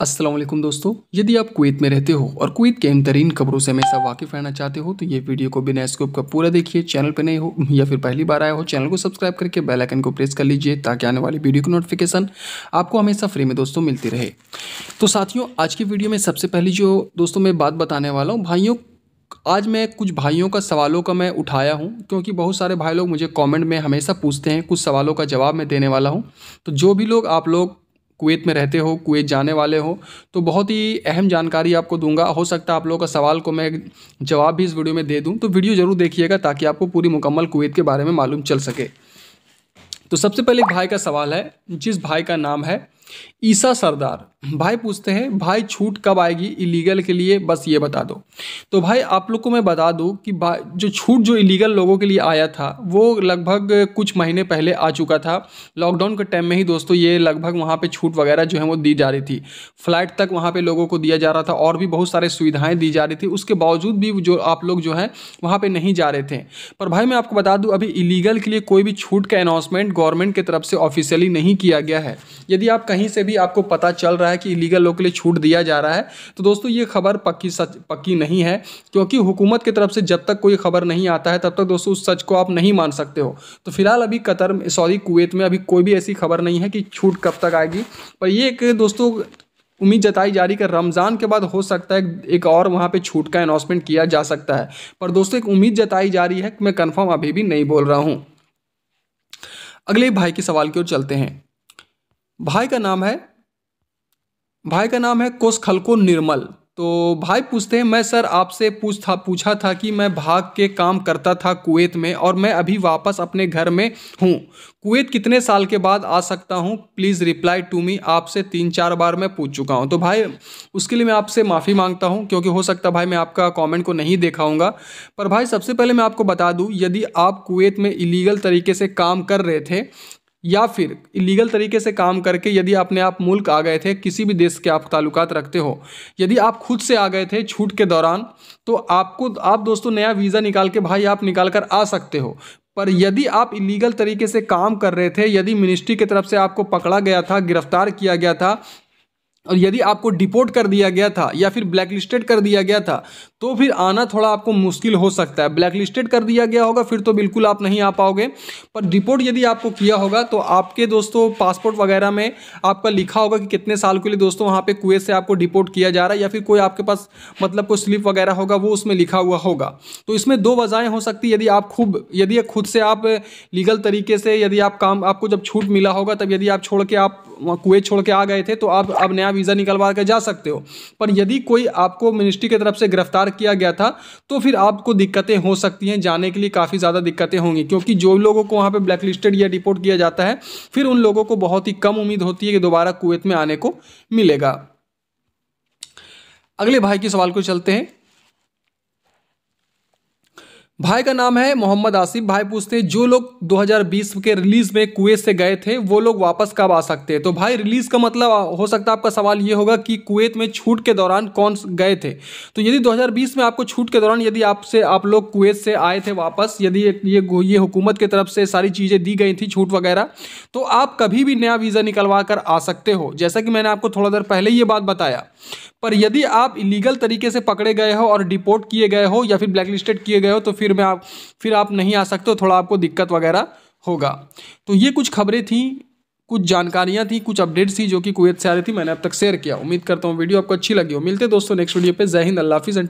असलम दोस्तों यदि आप कुवैत में रहते हो और कुवैत के इन तरीन खबरों से हमेशा वाकिफ रहना चाहते हो तो ये वीडियो को बिना स्कोप का पूरा देखिए चैनल पर नहीं हो या फिर पहली बार आया हो चैनल को सब्सक्राइब करके बेल आइकन को प्रेस कर लीजिए ताकि आने वाली वीडियो की नोटिफिकेशन आपको हमेशा फ्री में दोस्तों मिलती रहे तो साथियों आज की वीडियो में सबसे पहली जो दोस्तों मैं बात बताने वाला हूँ भाइयों आज मैं कुछ भाइयों का सवालों का मैं उठाया हूं क्योंकि बहुत सारे भाई लोग मुझे कमेंट में हमेशा पूछते हैं कुछ सवालों का जवाब मैं देने वाला हूं तो जो भी लोग आप लोग कुवैत में रहते हो कुवैत जाने वाले हो तो बहुत ही अहम जानकारी आपको दूंगा हो सकता है आप लोगों का सवाल को मैं जवाब भी इस वीडियो में दे दूँ तो वीडियो ज़रूर देखिएगा ताकि आपको पूरी मुकम्मल कुवैत के बारे में मालूम चल सके तो सबसे पहले एक भाई का सवाल है जिस भाई का नाम है ईसा सरदार भाई पूछते हैं भाई छूट कब आएगी इलीगल के लिए बस ये बता दो तो भाई आप लोग को मैं बता दूं कि भाई जो छूट जो इलीगल लोगों के लिए आया था वो लगभग कुछ महीने पहले आ चुका था लॉकडाउन के टाइम में ही दोस्तों ये लगभग वहाँ पे छूट वगैरह जो है वो दी जा रही थी फ्लाइट तक वहाँ पर लोगों को दिया जा रहा था और भी बहुत सारे सुविधाएँ दी जा रही थी उसके बावजूद भी जो आप लोग जो है वहाँ पर नहीं जा रहे थे पर भाई मैं आपको बता दूँ अभी इलीगल के लिए कोई भी छूट का अनाउंसमेंट गवर्नमेंट की तरफ से ऑफिशियली नहीं किया गया है यदि आप कहीं कहीं से भी आपको पता चल रहा है कि इलीगल लोग के लिए छूट दिया जा रहा है तो दोस्तों ये खबर पक्की सच पक्की नहीं है क्योंकि हुकूमत की तरफ से जब तक कोई खबर नहीं आता है तब तक दोस्तों उस सच को आप नहीं मान सकते हो तो फिलहाल अभी कतर सॉरी कुवैत में अभी कोई भी ऐसी खबर नहीं है कि छूट कब तक आएगी पर ये एक दोस्तों उम्मीद जताई जा रही कि रमज़ान के बाद हो सकता है एक और वहाँ पे छूट का अनाउंसमेंट किया जा सकता है पर दोस्तों एक उम्मीद जताई जा रही है कि मैं कंफर्म अभी भी नहीं बोल रहा हूँ अगले भाई के सवाल की ओर चलते हैं भाई का नाम है भाई का नाम है कोस खलको निर्मल तो भाई पूछते हैं मैं सर आपसे पूछ था पूछा था कि मैं भाग के काम करता था कुवैत में और मैं अभी वापस अपने घर में हूँ कुवैत कितने साल के बाद आ सकता हूँ प्लीज़ रिप्लाई टू मी आपसे तीन चार बार मैं पूछ चुका हूँ तो भाई उसके लिए मैं आपसे माफ़ी मांगता हूँ क्योंकि हो सकता भाई मैं आपका कॉमेंट को नहीं देखाऊँगा पर भाई सबसे पहले मैं आपको बता दूँ यदि आप कुवैत में इलीगल तरीके से काम कर रहे थे या फिर इलीगल तरीके से काम करके यदि अपने आप मुल्क आ गए थे किसी भी देश के आप ताल्लुकात रखते हो यदि आप खुद से आ गए थे छूट के दौरान तो आपको आप दोस्तों नया वीज़ा निकाल के भाई आप निकाल कर आ सकते हो पर यदि आप इलीगल तरीके से काम कर रहे थे यदि मिनिस्ट्री की तरफ से आपको पकड़ा गया था गिरफ्तार किया गया था और यदि आपको डिपोर्ट कर दिया गया था या फिर ब्लैक कर दिया गया था तो फिर आना थोड़ा आपको मुश्किल हो सकता है ब्लैक कर दिया गया होगा फिर तो बिल्कुल आप नहीं आ पाओगे पर डिपोर्ट यदि आपको किया होगा तो आपके दोस्तों पासपोर्ट वगैरह में आपका लिखा होगा कि कितने साल के लिए दोस्तों वहाँ पर कुएँ से आपको डिपोर्ट किया जा रहा है या फिर कोई आपके पास मतलब कोई स्लिप वगैरह होगा वो उसमें लिखा हुआ होगा तो इसमें दो वजहें हो सकती यदि आप खूब यदि खुद से आप लीगल तरीके से यदि आप काम आपको जब छूट मिला होगा तब यदि आप छोड़ के आप कुवैत छोड़ के आ गए थे तो आप अब नया वीज़ा निकलवा कर जा सकते हो पर यदि कोई आपको मिनिस्ट्री की तरफ से गिरफ्तार किया गया था तो फिर आपको दिक्कतें हो सकती हैं जाने के लिए काफ़ी ज़्यादा दिक्कतें होंगी क्योंकि जो लोगों को वहाँ पर ब्लैक लिस्टेड या रिपोर्ट किया जाता है फिर उन लोगों को बहुत ही कम उम्मीद होती है कि दोबारा कुएत में आने को मिलेगा अगले भाई के सवाल को चलते हैं भाई का नाम है मोहम्मद आसिफ भाई पूछते हैं जो लोग 2020 के रिलीज में कुवैत से गए थे वो लोग वापस कब आ सकते हैं तो भाई रिलीज का मतलब हो सकता है आपका सवाल ये होगा कि कुवैत में छूट के दौरान कौन गए थे तो यदि 2020 में आपको छूट के दौरान यदि आपसे आप लोग कुवैत से आए थे वापस यदि ये ये हुकूमत की तरफ से सारी चीज़ें दी गई थी छूट वगैरह तो आप कभी भी नया वीज़ा निकलवा कर आ सकते हो जैसा कि मैंने आपको थोड़ा देर पहले ये बात बताया पर यदि आप इलीगल तरीके से पकड़े गए हो और डिपोर्ट किए गए हो या फिर ब्लैक लिस्टेड किए गए हो तो फिर मैं आप फिर आप नहीं आ सकते हो थोड़ा आपको दिक्कत वगैरह होगा तो ये कुछ खबरें थी कुछ जानकारियाँ थी कुछ अपडेट्स थी जो कि कुवैत से आ रही थी मैंने अब तक शेयर किया उम्मीद करता हूँ वीडियो आपको अच्छी लगी हो मिलते दोस्तों नेक्स्ट वीडियो पर जय हिंद एंड